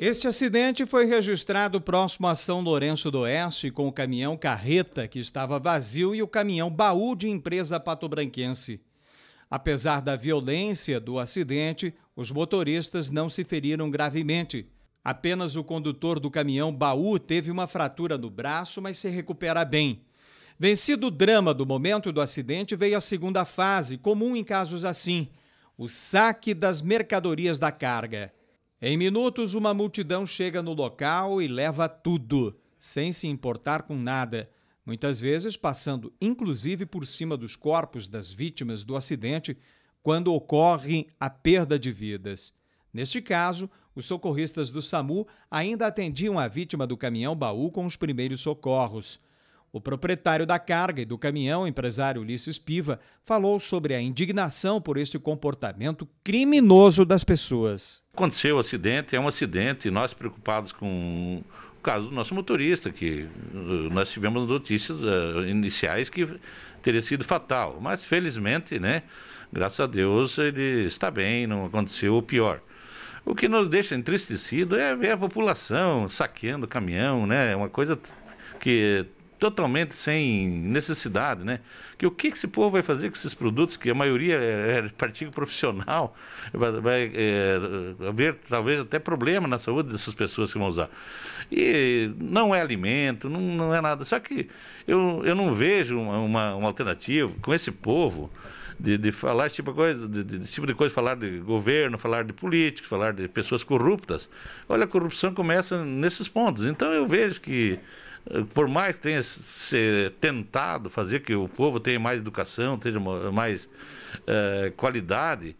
Este acidente foi registrado próximo a São Lourenço do Oeste com o caminhão carreta que estava vazio e o caminhão baú de empresa patobranquense. Apesar da violência do acidente, os motoristas não se feriram gravemente. Apenas o condutor do caminhão baú teve uma fratura no braço, mas se recupera bem. Vencido o drama do momento do acidente, veio a segunda fase, comum em casos assim: o saque das mercadorias da carga. Em minutos, uma multidão chega no local e leva tudo, sem se importar com nada, muitas vezes passando inclusive por cima dos corpos das vítimas do acidente quando ocorre a perda de vidas. Neste caso, os socorristas do SAMU ainda atendiam a vítima do caminhão baú com os primeiros socorros. O proprietário da carga e do caminhão, empresário Ulisses Piva, falou sobre a indignação por este comportamento criminoso das pessoas. Aconteceu o acidente, é um acidente, nós preocupados com o caso do nosso motorista, que uh, nós tivemos notícias uh, iniciais que teria sido fatal, mas felizmente, né, graças a Deus, ele está bem, não aconteceu o pior. O que nos deixa entristecido é ver a população saqueando o caminhão, né? É uma coisa que totalmente sem necessidade, né? Que o que, que esse povo vai fazer com esses produtos, que a maioria é, é partido profissional, vai, vai é, haver talvez até problema na saúde dessas pessoas que vão usar. E não é alimento, não, não é nada. Só que eu, eu não vejo uma, uma, uma alternativa com esse povo de, de falar tipo coisa, de, de, tipo de coisa, falar de governo, falar de políticos, falar de pessoas corruptas. Olha, a corrupção começa nesses pontos. Então eu vejo que eh, por mais que tenha se tentado fazer que o povo tenha mais educação, tenha mais uh, qualidade,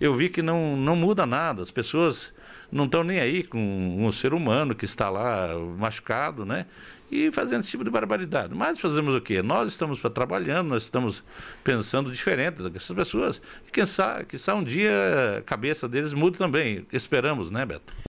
eu vi que não, não muda nada. As pessoas não estão nem aí com um ser humano que está lá machucado, né? E fazendo esse tipo de barbaridade. Mas fazemos o quê? Nós estamos trabalhando, nós estamos pensando diferente dessas pessoas. E quem sabe, que um dia a cabeça deles muda também. Esperamos, né, Beto?